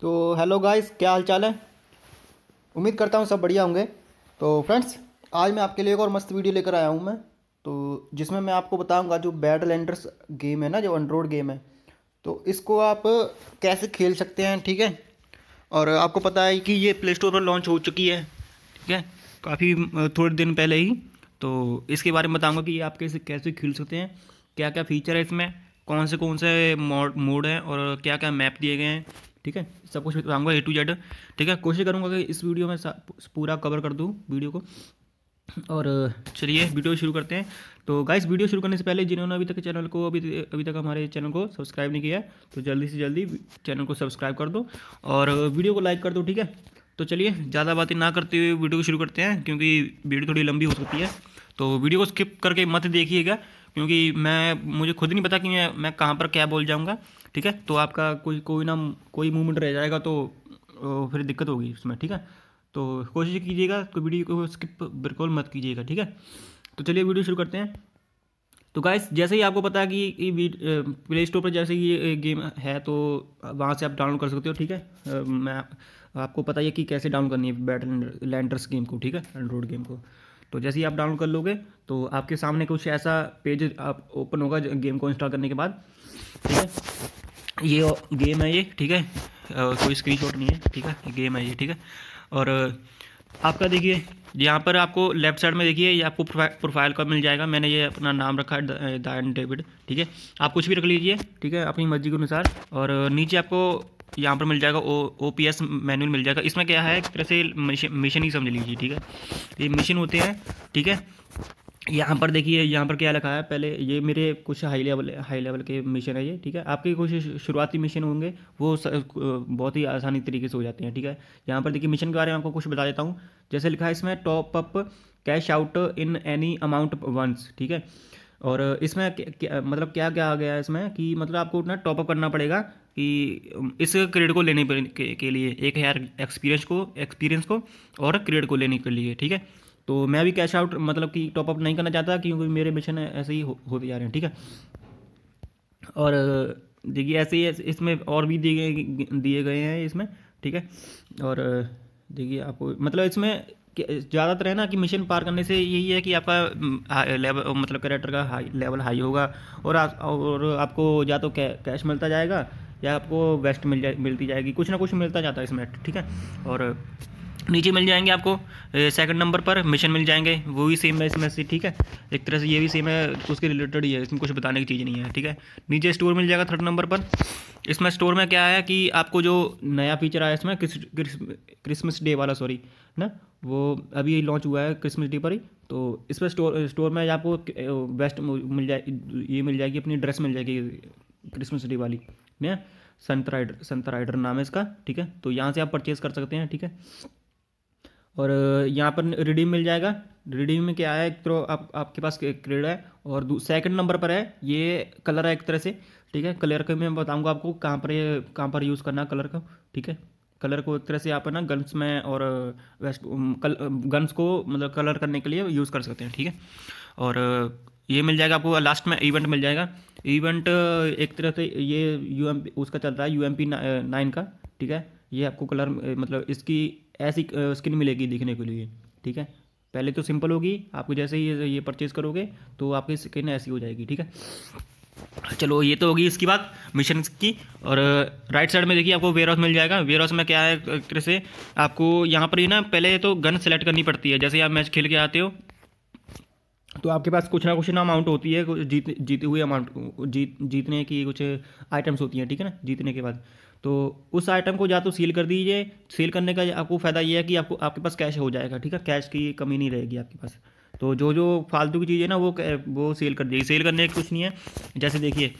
तो hello guys क्या हाल चाल है उम्मीद करता हूँ सब बढ़िया होंगे तो फ्रेंड्स आज मैं आपके लिए एक और मस्त वीडियो लेकर आया हूँ मैं तो जिसमें मैं आपको बताऊँगा जो बैटल एंडर्स गेम है ना जो अंड्रोड गेम है तो इसको आप कैसे खेल सकते हैं ठीक है और आपको पता है कि ये प्ले स्टोर पर लॉन्च हो चुकी है ठीक है काफ़ी थोड़े दिन पहले ही तो इसके बारे में बताऊँगा कि ये आप कैसे कैसे खेल सकते हैं क्या क्या फ़ीचर है इसमें कौन से कौन से मोड मोड हैं और क्या क्या मैप दिए गए हैं ठीक है सब कुछ बताऊँगा ए टू जेड ठीक है कोशिश करूँगा कि इस वीडियो में पूरा कवर कर दूँ वीडियो को और चलिए वीडियो शुरू करते हैं तो गाइस वीडियो शुरू करने से पहले जिन्होंने अभी तक चैनल को अभी अभी तक हमारे चैनल को सब्सक्राइब नहीं किया तो जल्दी से जल्दी चैनल को सब्सक्राइब कर दो और वीडियो को लाइक कर दो ठीक है तो चलिए ज़्यादा बातें ना करते हुए वीडियो को शुरू करते हैं क्योंकि वीडियो थोड़ी लंबी हो सकती है तो वीडियो को स्किप करके मत देखिएगा क्योंकि मैं मुझे खुद नहीं पता कि मैं मैं कहाँ पर क्या बोल जाऊँगा ठीक है तो आपका कोई कोई ना कोई मूवमेंट रह जाएगा तो फिर दिक्कत होगी उसमें ठीक है तो कोशिश कीजिएगा तो वीडियो को स्किप बिल्कुल मत कीजिएगा ठीक है तो चलिए वीडियो शुरू करते हैं तो गाइस जैसे ही आपको पता है कि प्ले स्टोर पर जैसे ये गेम है तो वहाँ से आप डाउनलोड कर सकते हो ठीक है मैं आपको पता ही है कि कैसे डाउनलोड करनी है बैटल लैंडर्स गेम को ठीक है एंड्रॉइड गेम को तो जैसे ही आप डाउनलोड कर लोगे तो आपके सामने कुछ ऐसा पेज आप ओपन होगा गेम को इंस्टॉल करने के बाद ठीक है ये गेम है ये ठीक है कोई स्क्रीन नहीं है ठीक है गेम है ये ठीक है और आपका देखिए यहाँ पर आपको लेफ्ट साइड में देखिए ये आपको प्रोफाइल का मिल जाएगा मैंने ये अपना नाम रखा है दायन डेविड ठीक है आप कुछ भी रख लीजिए ठीक है अपनी मर्जी के अनुसार और नीचे आपको यहाँ पर मिल जाएगा oh O P S manual मिल जाएगा इसमें क्या है एक तरह से मिशन ही समझ लीजिए ठीक है ये मिशन होते हैं ठीक है यहाँ पर देखिए यहाँ पर क्या लिखा है पहले ये मेरे कुछ हाई लेवल हाई लेवल के मिशन है ये ठीक है आपके कुछ शुरुआती मिशन होंगे वो बहुत ही आसानी तरीके से हो जाते हैं ठीक है यहाँ पर देखिए मिशन के बारे में आपको कुछ बता देता हूँ जैसे लिखा है इसमें top up cash out in any amount once ठीक है और इसमें क्या, मतलब क्या क्या आ गया है इसमें कि मतलब आपको उतना टॉपअप करना पड़ेगा कि इस क्रेड को लेने के, के लिए एक हज़ार एक्सपीरियंस को एक्सपीरियंस को और क्रेड को लेने के लिए ठीक है तो मैं भी कैश आउट मतलब कि टॉपअप नहीं करना चाहता क्योंकि मेरे मिशन ऐसे ही हो, होते जा रहे हैं ठीक है और देखिए ऐसे ही इसमें और भी दिए दिए गए हैं इसमें ठीक है और देखिए आपको मतलब इसमें ज़्यादातर है ना कि मिशन पार करने से यही है कि आपका लेवल हम्म, मतलब करेक्टर का हाई लेवल हाई होगा और आप और आपको या तो कै, कैश मिलता जाएगा या आपको वेस्ट मिल जा मिलती जाएगी कुछ ना कुछ मिलता जाता है इसमें ठीक है और नीचे मिल जाएंगे आपको सेकंड नंबर पर मिशन मिल जाएंगे वो भी सेम है इसमें से ठीक है एक तरह से ये भी सेम है उसके रिलेटेड ही है इसमें कुछ बताने की चीज़ नहीं है ठीक है नीचे स्टोर मिल जाएगा थर्ड नंबर पर इसमें स्टोर में क्या है कि आपको जो नया फीचर आया इसमें क्रिसमस डे वाला सॉरी ना वो अभी लॉन्च हुआ है क्रिसमस डे पर ही तो इस पर स्टोर स्टोर में आपको बेस्ट मिल जाए ये मिल जाएगी अपनी ड्रेस मिल जाएगी क्रिसमस डे वाली ना संतराइडर संतराइडर नाम है इसका ठीक है तो यहाँ से आप परचेज़ कर सकते हैं ठीक है और यहाँ पर रिडीम मिल जाएगा रिडीम में क्या है एक तो आप आपके पास क्रेड है और सेकंड नंबर पर है ये कलर है एक तरह से ठीक है कलर का मैं बताऊँगा आपको कहाँ पर कहाँ पर यूज़ करना है कलर का ठीक है कलर को एक तरह से आप है ना गन्स में और वेस्ट कल गन्स को मतलब कलर करने के लिए यूज़ कर सकते हैं ठीक है और ये मिल जाएगा आपको लास्ट में इवेंट मिल जाएगा इवेंट एक तरह से ये यू उसका चल रहा है यू एम पी नाइन का ठीक है ये आपको कलर मतलब इसकी ऐसी स्किन मिलेगी दिखने के लिए ठीक है पहले तो सिंपल होगी आपको जैसे ही ये, ये परचेज़ करोगे तो आपकी स्किन ऐसी हो जाएगी ठीक है चलो ये तो होगी इसकी बात मिशन की और राइट साइड में देखिए आपको वेयर हाउस मिल जाएगा वेयर हाउस में क्या है कैसे आपको यहाँ पर ही ना पहले तो गन सेलेक्ट करनी पड़ती है जैसे आप मैच खेल के आते हो तो आपके पास कुछ ना कुछ ना अमाउंट होती है जीत जीते हुए अमाउंट जीत जीतने की कुछ आइटम्स होती हैं ठीक है ना जीतने के बाद तो उस आइटम को या तो सील कर दीजिए सील करने का आपको फ़ायदा ये है कि आपको आपके पास कैश हो जाएगा ठीक है कैश की कमी नहीं रहेगी आपके पास तो जो जो फालतू की चीज़ें ना वो वो सेल कर दीजिए सेल करने का कुछ नहीं है जैसे देखिए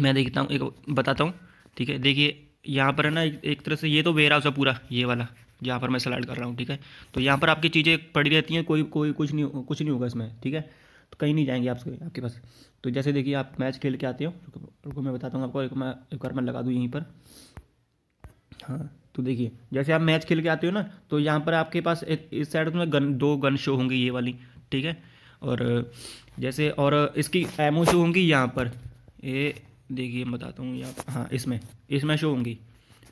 मैं देखता हूँ एक बताता हूँ ठीक है देखिए यहाँ पर है ना एक तरह से ये तो वेयर हाउस है पूरा ये वाला जहाँ पर मैं सलाइड कर रहा हूँ ठीक है तो यहाँ पर आपकी चीज़ें पड़ी रहती हैं कोई कोई कुछ नहीं कुछ नहीं होगा इसमें ठीक है तो कहीं नहीं जाएंगे आपसे आपके पास तो जैसे देखिए आप मैच खेल के आते हो रुको, मैं बताता हूँ आपको एक मैं एक मैं लगा दूँ यहीं पर हाँ तो देखिए जैसे आप मैच खेल के आते हो ना तो यहाँ पर आपके पास एक, इस साइड तो में गन दो गन शो होंगी ये वाली ठीक है और जैसे और इसकी एमओ शो होंगी यहाँ पर ये देखिए मैं बताता हूँ यहाँ हाँ इसमें इसमें शो होंगी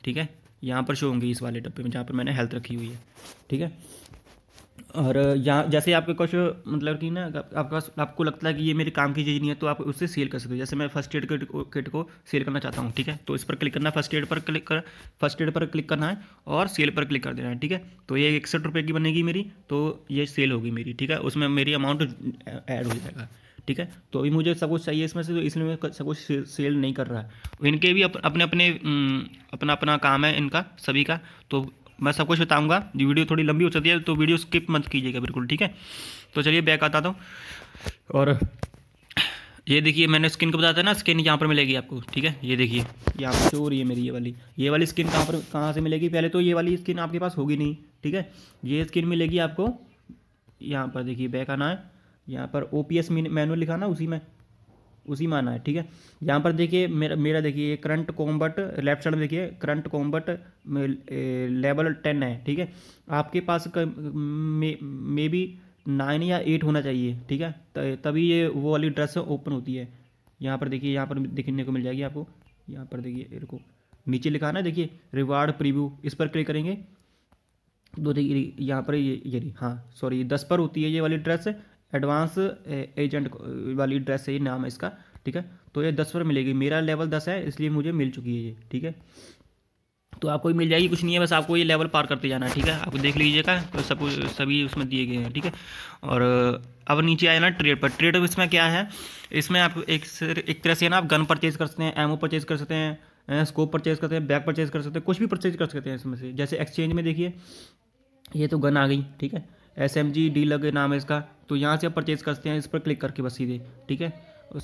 ठीक है यहाँ पर शो होंगी इस वाले डब्बे में जहाँ पर मैंने हेल्थ रखी हुई है ठीक है और यहाँ जैसे आपके कुछ मतलब कि ना आपका आपको लगता है कि ये मेरे काम की चीज़ नहीं है तो आप उससे सेल कर सकते हो जैसे मैं फर्स्ट एड किट किट को सेल करना चाहता हूँ ठीक है तो इस पर क्लिक करना फर्स्ट एड पर क्लिक कर फर्स्ट एड पर क्लिक करना है और सेल पर क्लिक कर देना है ठीक है तो ये इकसठ रुपये की बनेगी मेरी तो ये सेल होगी मेरी ठीक है उसमें मेरी अमाउंट ऐड हो जाएगा ठीक है तो अभी मुझे सब कुछ चाहिए इसमें से तो इसलिए मैं सब कुछ सेल नहीं कर रहा है इनके भी अपने अपने अपना अपना काम है इनका सभी का तो मैं सब कुछ बताऊँगा वीडियो थोड़ी लंबी हो सकती है तो वीडियो स्किप मत कीजिएगा बिल्कुल ठीक है तो चलिए बैक आता हूँ और ये देखिए मैंने स्किन को बताया था ना स्किन यहाँ पर मिलेगी आपको ठीक है ये देखिए यहाँ पर हो रही है मेरी ये वाली ये वाली स्किन कहाँ पर कहाँ से मिलेगी पहले तो ये वाली स्किन आपके पास होगी नहीं ठीक है ये स्किन मिलेगी आपको यहाँ पर देखिए बैक आना है यहाँ पर ओ पी एस मैनुअल लिखाना उसी में उसी में आना है ठीक है यहाँ पर देखिए मेरा मेरा देखिए करंट कॉम्बट लेफ्ट साइड में देखिए करंट कॉम्बट लेवल टेन है ठीक है आपके पास मे बी नाइन या एट होना चाहिए ठीक है तभी ये वो वाली ड्रेस ओपन होती है यहाँ पर देखिए यहाँ पर दिखने को मिल जाएगी आपको यहाँ पर देखिए रुको नीचे लिखा ना देखिए रिवार्ड प्रीव्यू इस पर क्लिक करेंगे तो देखिए यहाँ पर ये ये हाँ सॉरी दस पर होती है ये वाली ड्रेस एडवांस एजेंट वाली ड्रेस है ये नाम है इसका ठीक है तो ये दस पर मिलेगी मेरा लेवल दस है इसलिए मुझे मिल चुकी है ये ठीक है तो आपको मिल जाएगी कुछ नहीं है बस आपको ये लेवल पार करते जाना है ठीक है आप देख लीजिएगा तो सब सभी उसमें दिए गए हैं ठीक है और अब नीचे आया ना ट्रेड पर ट्रेड इसमें क्या है इसमें आप एक एक तरह से ना आप गन परचेज कर सकते हैं एमओ परचेज कर सकते हैं स्कोप परचेज करते हैं बैग परचेज कर सकते हैं कुछ भी परचेज कर सकते हैं इसमें से जैसे एक्सचेंज में देखिए ये तो गन आ गई ठीक है एस एम जी डी लगे नाम है इसका तो यहाँ से आप परचेज़ करते हैं इस पर क्लिक करके बस सीधे ठीक है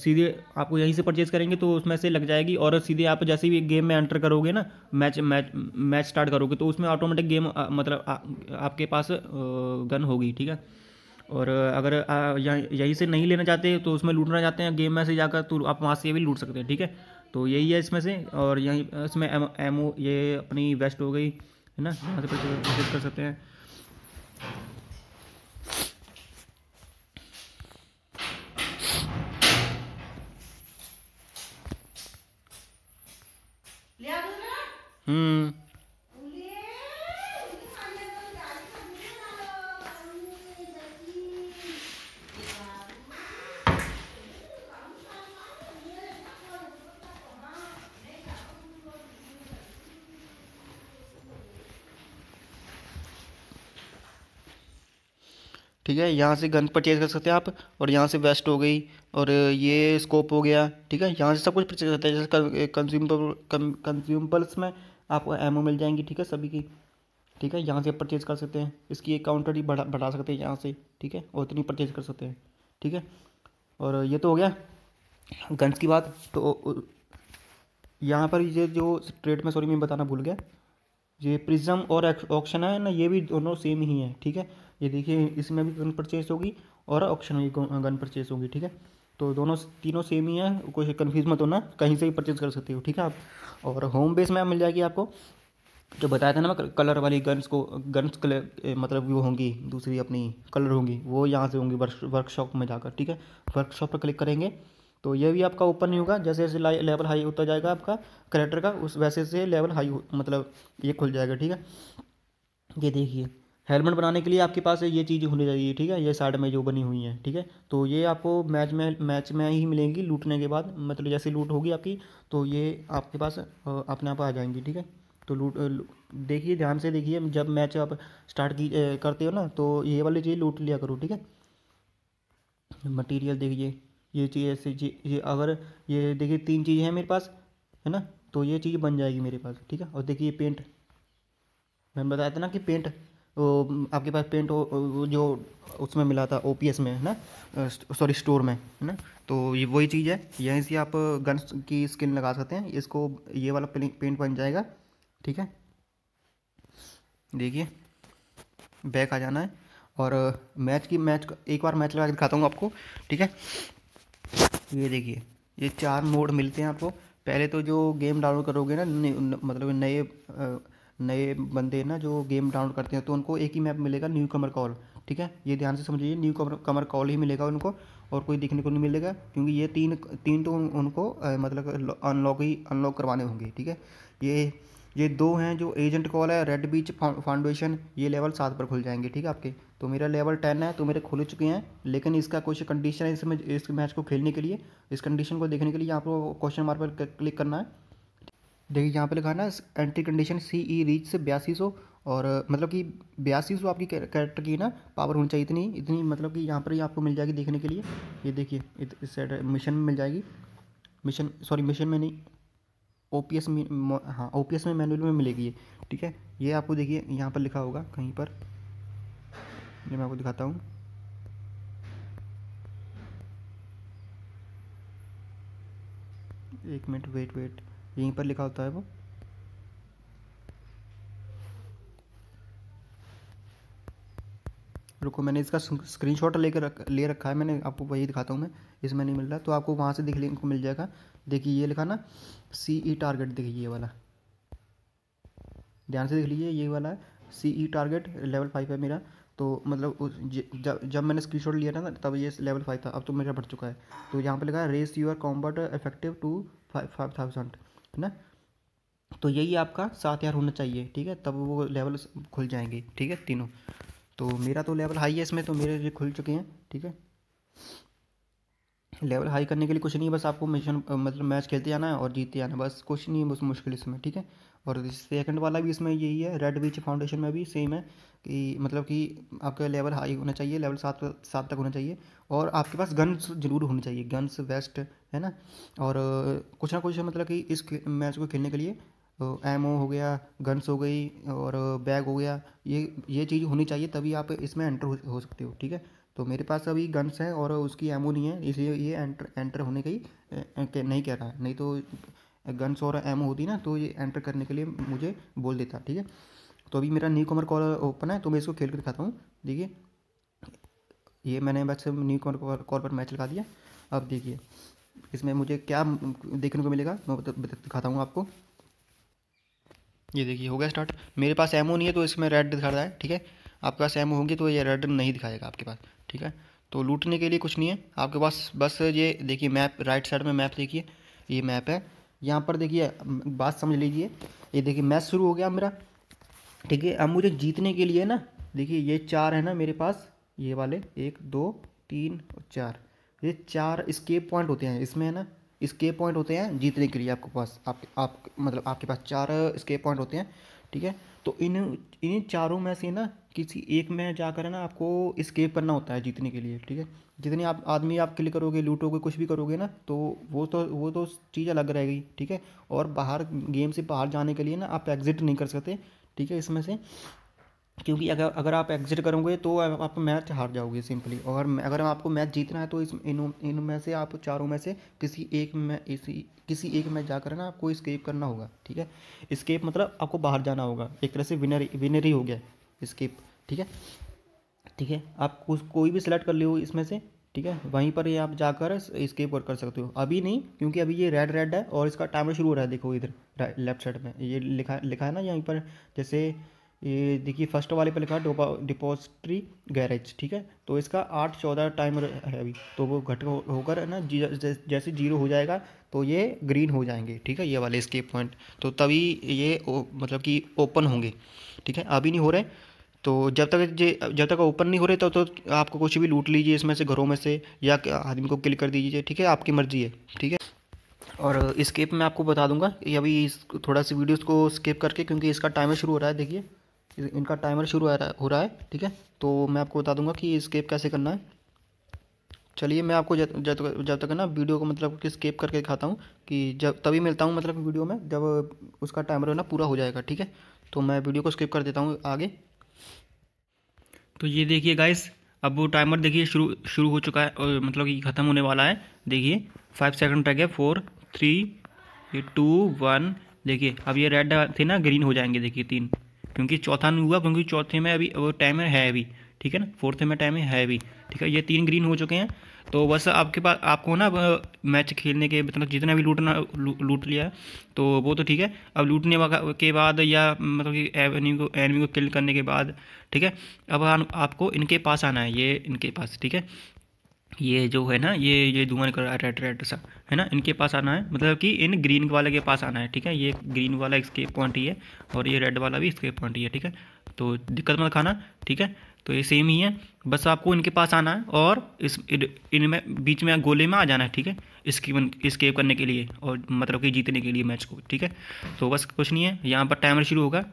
सीधे आपको यहीं से परचेज़ करेंगे तो उसमें से लग जाएगी और सीधे आप जैसे भी गेम में एंटर करोगे ना मैच मैच मैच स्टार्ट करोगे तो उसमें ऑटोमेटिक गेम आ, मतलब आ, आपके पास गन होगी ठीक है और अगर यहीं से नहीं लेना चाहते तो उसमें लूटना चाहते हैं गेम में से जाकर तो आप वहाँ से भी लूट सकते हैं ठीक है तो यही है इसमें से और यहीं इसमें एम, एमओ ये अपनी वेस्ट हो गई है ना यहाँ से परचेज कर सकते हैं हम्म। ठीक है यहाँ से गन परचेज कर सकते हैं आप और यहाँ से वेस्ट हो गई और ये स्कोप हो गया ठीक है यहाँ से सब कुछ परचेज होता है जैसे कंज्यूमर कंज्यूमबल्स eh, में आपको एमओ मिल जाएंगी ठीक है सभी की ठीक है यहाँ से परचेज कर सकते हैं इसकी एक काउंटर ही बढ़ा बढ़ा सकते हैं यहाँ से ठीक है और उतनी परचेज कर सकते हैं ठीक है और ये तो हो गया गन्स की बात तो यहाँ पर ये जो ट्रेड में सॉरी मैं बताना भूल गया ये प्रिज्म और ऑक्शन है ना ये भी दोनों सेम ही है ठीक है ये देखिए इसमें भी गन परचेज होगी और ऑक्शन में गन परचेज होगी ठीक है तो दोनों तीनों सेम ही है कोई कन्फ्यूज़ मत होना कहीं से भी परचेज़ कर सकते हो ठीक है आप और होम बेस में आप मिल जाएगी आपको जो बताया था ना मैं कलर वाली गन्स को गन्स कलर मतलब वो होंगी दूसरी अपनी कलर होंगी वो यहाँ से होंगी वर्कशॉप में जाकर ठीक है वर्कशॉप पर क्लिक करेंगे तो ये भी आपका ओपन नहीं होगा जैसे जैसे लेवल हाई होता जाएगा आपका करेक्टर का उस वैसे से लेवल हाई मतलब ये खुल जाएगा ठीक है ये देखिए हेलमेट बनाने के लिए आपके पास ये चीज़ होनी चाहिए ठीक है ये साइड में जो बनी हुई है ठीक है तो ये आपको मैच में मैच में ही मिलेंगी लूटने के बाद मतलब जैसे लूट होगी आपकी तो ये आपके पास अपने आप आ जाएंगी ठीक है तो लूट देखिए ध्यान से देखिए जब मैच आप स्टार्ट की करते हो ना तो ये वाली चीज़ लूट लिया करो ठीक है मटीरियल देखिए ये चीज़ ऐसी चीज़ ये अगर ये देखिए तीन चीज़ें हैं मेरे पास है ना तो ये चीज़ बन जाएगी मेरे पास ठीक है और देखिए पेंट मैंने बताया था ना कि पेंट वो आपके पास पेंट वो जो उसमें मिला था ओ में है ना सॉरी स्टोर में है ना तो ये वही चीज़ है यहीं से आप गन्स की स्किन लगा सकते हैं इसको ये वाला पेंट बन जाएगा ठीक है देखिए बैक आ जाना है और मैच की मैच एक बार मैच लगा के दिखाता हूँ आपको ठीक है ये देखिए ये चार मोड मिलते हैं आपको पहले तो जो गेम डाउनलोड करोगे ना मतलब नए नए बंदे ना जो गेम डाउनलोड करते हैं तो उनको एक ही मैप मिलेगा न्यू कमर कॉल ठीक है ये ध्यान से समझिए न्यू कमर कमर कॉल ही मिलेगा उनको और कोई देखने को नहीं मिलेगा क्योंकि ये तीन तीन तो उनको मतलब अनलॉक ही अनलॉक करवाने होंगे ठीक है ये ये दो हैं जो एजेंट कॉल है रेड बीच फाउंडेशन ये लेवल सात पर खुल जाएंगे ठीक है आपके तो मेरा लेवल टेन है तो मेरे खुल चुके हैं लेकिन इसका कुछ कंडीशन है इसमें इस मैच को खेलने के लिए इस कंडीशन को देखने के लिए आपको क्वेश्चन मार्क पर क्लिक करना है देखिए यहाँ पे लिखा है ना entry condition C E reach से बयासी सौ और मतलब कि बयासी सौ आपकी कैरेक्टर की ना पावर होनी चाहिए इतनी इतनी मतलब कि यहाँ पर ही आपको मिल जाएगी देखने के लिए ये देखिए इस सेट मिशन में मिल जाएगी मिशन सॉरी मिशन में नहीं ओ पी एस में हाँ ओ पी एस में मैनुअल में मिलेगी ये ठीक है ये आपको देखिए यहाँ पर लिखा होगा कहीं पर ये मैं आपको दिखाता हूँ एक मिनट वेट वेट यहीं पर लिखा होता है वो रुको मैंने इसका स्क्रीन शॉट लेकर रख ले रखा है मैंने आपको वही दिखाता हूँ मैं इसमें नहीं मिल रहा तो आपको वहाँ से दिख लिंक मिल जाएगा देखिए ये लिखा ना सी ई टारगेट देखिए ये वाला ध्यान से देख लीजिए ये वाला है C E target level five है मेरा तो मतलब जब जब मैंने स्क्रीनशॉट लिया था ना तब ये लेवल फाइव था अब तो मेरा बढ़ चुका है तो यहाँ पर लिखा है raise your combat effective two five thousand है ना तो यही आपका सात यार होना चाहिए ठीक है तब वो लेवल खुल जाएंगे ठीक है तीनों तो मेरा तो लेवल हाई है इसमें तो मेरे ये खुल चुके हैं ठीक है लेवल हाई करने के लिए कुछ नहीं बस आपको मिशन मतलब मैच खेलते जाना है और जीतते जाना है बस कुछ नहीं बस मुश्किल इसमें ठीक है और सेकंड वाला भी इसमें यही है रेड बीच फाउंडेशन में भी सेम है कि मतलब कि आपका लेवल हाई होना चाहिए लेवल सात सात तक होना चाहिए और आपके पास गन्स जरूर होने चाहिए गन्स वेस्ट है ना और कुछ ना कुछ मतलब कि इस मैच को खेलने के लिए एम हो गया गन्स हो गई और बैग हो गया ये ये चीज़ होनी चाहिए तभी आप इसमें एंटर हो, हो सकते हो ठीक है तो मेरे पास अभी गन्स हैं और उसकी एमओ नहीं है इसलिए ये एंटर एंटर होने का ही नहीं कह रहा है नहीं तो गन और एम होती ना तो ये एंटर करने के लिए मुझे बोल देता ठीक है तो अभी मेरा न्यू कॉमर कॉल ओपन है तो मैं इसको खेल कर दिखाता हूँ देखिए ये मैंने बस न्यू कॉमर कॉल पर मैच लगा दिया अब देखिए इसमें मुझे क्या देखने को मिलेगा मैं दिखाता हूँ आपको ये देखिए हो गया स्टार्ट मेरे पास एमओ नहीं है तो इसमें रेड दिखा रहा है ठीक है आपके पास एमओ होंगे तो ये रेड नहीं दिखाएगा आपके पास ठीक है तो लूटने के लिए कुछ नहीं है आपके पास बस ये देखिए मैप राइट साइड में मैप देखिए ये मैप है यहाँ पर देखिए बात समझ लीजिए ये देखिए मैच शुरू हो गया मेरा ठीक है अब मुझे जीतने के लिए ना देखिए ये चार है ना मेरे पास ये वाले एक दो तीन और चार ये चार स्केप पॉइंट होते हैं इसमें है ना स्केप पॉइंट होते हैं जीतने के लिए आपके पास आप, आप मतलब आपके पास चार स्केप पॉइंट होते हैं ठीक है तो इन इन्हीं चारों में से ना किसी एक में जाकर ना आपको स्केप करना होता है जीतने के लिए ठीक है जितने आप आदमी आप किल करोगे लूटोगे कुछ भी करोगे ना तो वो तो वो तो चीज़ अलग रहेगी ठीक है और बाहर गेम से बाहर जाने के लिए ना आप एग्ज़िट नहीं कर सकते ठीक है इसमें से क्योंकि अगर अगर आप एग्जिट करोगे तो आप मैच हार जाओगे सिंपली और अगर आपको मैच जीतना है तो इस इन इनमें से आप चारों में से किसी एक में इसी किसी एक में जाकर ना आपको स्केप करना होगा ठीक है स्केप मतलब आपको बाहर जाना होगा एक तरह से विनर विनर ही हो गया स्किप ठीक है ठीक है आप कुछ कोई भी सिलेक्ट कर लियो हो इसमें से ठीक है वहीं पर ये आप जाकर स्केप वर्क कर सकते हो अभी नहीं क्योंकि अभी ये रेड रेड है और इसका टाइमर शुरू हो रहा है देखो इधर लेफ्ट साइड में ये लिखा लिखा है ना यहीं पर जैसे ये देखिए फर्स्ट वाले पर लिखा है डिपोजिट्री गैरेज ठीक है तो इसका आठ चौदह टाइमर है अभी तो वो घट होकर है ना जैसे जीरो हो जाएगा तो ये ग्रीन हो जाएंगे ठीक है ये वाले स्केप पॉइंट तो तभी ये मतलब कि ओपन होंगे ठीक है अभी नहीं हो रहे तो जब तक जे जब तक ओपन नहीं हो रहे तब तो, तो आपको कुछ भी लूट लीजिए इसमें से घरों में से या आदमी को किल कर दीजिए ठीक है आपकी मर्ज़ी है ठीक है और स्केप मैं आपको बता दूंगा ये अभी थोड़ा सी वीडियोस को स्केप करके क्योंकि इसका टाइमर शुरू हो रहा है देखिए इनका टाइमर शुरू हो रहा है ठीक है तो मैं आपको बता दूंगा कि स्केप कैसे करना है चलिए मैं आपको जब तक जब तक ना वीडियो को मतलब कि स्केप करके दिखाता हूँ कि जब तभी मिलता हूँ मतलब वीडियो में जब उसका टाइमर ना पूरा हो जाएगा ठीक है तो मैं वीडियो को स्किप कर देता हूँ आगे तो ये देखिए गाइस अब वो टाइमर देखिए शुरू शुरू हो चुका है और मतलब कि ख़त्म होने वाला है देखिए फाइव सेकंड रह गया फोर थ्री ये टू वन देखिए अब ये रेड थे ना ग्रीन हो जाएंगे देखिए तीन क्योंकि चौथा नहीं हुआ क्योंकि चौथे में अभी वो टाइमर है अभी ठीक है ना फोर्थ में टाइमर है अभी ठीक है ये तीन ग्रीन हो चुके हैं तो बस आपके पास आपको ना मैच खेलने के मतलब जितना भी लूटना लू, लूट लिया तो वो तो ठीक है अब लूटने के बाद या मतलब कि एवनी को एनमी को किल करने के बाद ठीक है अब आपको इनके पास आना है ये इनके पास ठीक है ये जो है ना ये ये धुआं निकल रहा है रेड रेड सा है ना इनके पास आना है मतलब कि इन ग्रीन वाले के पास आना है ठीक है ये ग्रीन वाला इसके पॉइंट ही है और ये रेड वाला भी इसके पॉइंट ही है ठीक है तो दिक्कत मत खाना ठीक है तो ये सेम ही है बस आपको इनके पास आना है और इस इनमें बीच में गोले में आ जाना है ठीक है इसकी स्केप करने के लिए और मतलब कि जीतने के लिए मैच को ठीक है तो बस कुछ नहीं है यहाँ पर टाइमर शुरू होगा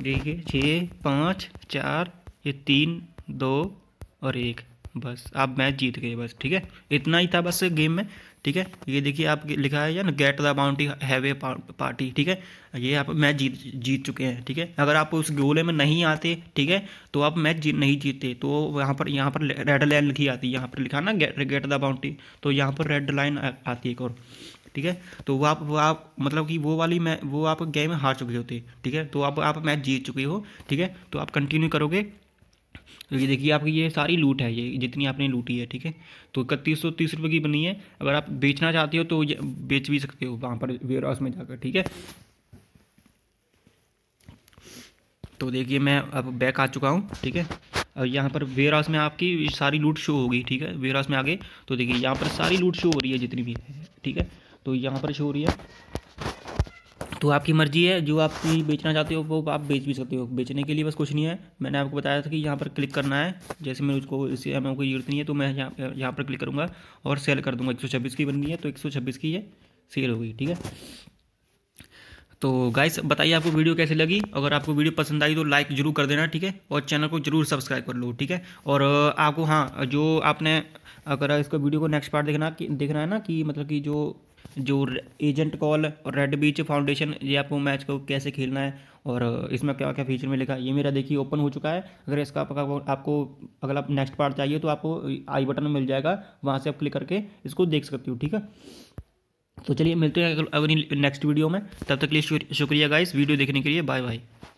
देखिए छः पाँच चार ये तीन दो और एक बस आप मैच जीत गए बस ठीक है इतना ही था बस गेम में ठीक है ये देखिए आप लिखा है या ना get the boundary heavy party ठीक है ये आप मैच जीत जीत चुके हैं ठीक है अगर आप उस गोले में नहीं आते ठीक है तो आप मैच जी, नहीं जीते तो वहाँ पर यहाँ पर रेड लाइन लिखी आती है यहाँ पर लिखा ना गेट गेट द बाउंड्री तो यहाँ पर रेड लाइन आती है एक और ठीक है तो वो आप वो आप मतलब कि वो वाली मैं वो आप गेम हार चुके होते ठीक है तो आप आप मैच जीत चुके हो ठीक है तो आप कंटिन्यू करोगे तो ये देखिए आपकी ये सारी लूट है ये जितनी आपने लूटी है ठीक है तो इकतीस सौ तीस रुपये की बनी है अगर आप बेचना चाहते हो तो बेच भी सकते हो वहाँ पर वेयर हाउस में जाकर ठीक है तो देखिए मैं अब बैक आ चुका हूँ ठीक है और यहाँ पर वेयर हाउस में आपकी सारी लूट शो होगी ठीक है वेयर हाउस में आगे तो देखिए यहाँ पर सारी लूट शो हो रही है जितनी भी है ठीक है तो यहाँ पर शो हो रही है तो आपकी मर्जी है जो आप बेचना चाहते हो वो आप बेच भी सकते हो बेचने के लिए बस कुछ नहीं है मैंने आपको बताया था कि यहाँ पर क्लिक करना है जैसे मैं उसको इससे हमें कोई जरूरत नहीं है तो मैं यहाँ यहाँ पर क्लिक करूँगा और सेल कर दूँगा एक की बन है तो एक की ये सेल हो गई ठीक है तो गाइस बताइए आपको वीडियो कैसे लगी अगर आपको वीडियो पसंद आई तो लाइक जरूर कर देना ठीक है और चैनल को जरूर सब्सक्राइब कर लो ठीक है और आपको हाँ जो आपने अगर इसको वीडियो को नेक्स्ट पार्ट देखना कि देखना है ना कि मतलब कि जो जो एजेंट कॉल और रेड बीच फाउंडेशन ये आपको मैच को कैसे खेलना है और इसमें क्या क्या फीचर मिलेगा ये मेरा देखिए ओपन हो चुका है अगर इसका आपको आपको अगर आप नेक्स्ट पार्ट चाहिए तो आपको आई बटन मिल जाएगा वहाँ से आप क्लिक करके इसको देख सकते हो ठीक है तो चलिए मिलते हैं अगली नेक्स्ट वीडियो में तब तक के लिए शुक्रिया गाइस वीडियो देखने के लिए बाय बाय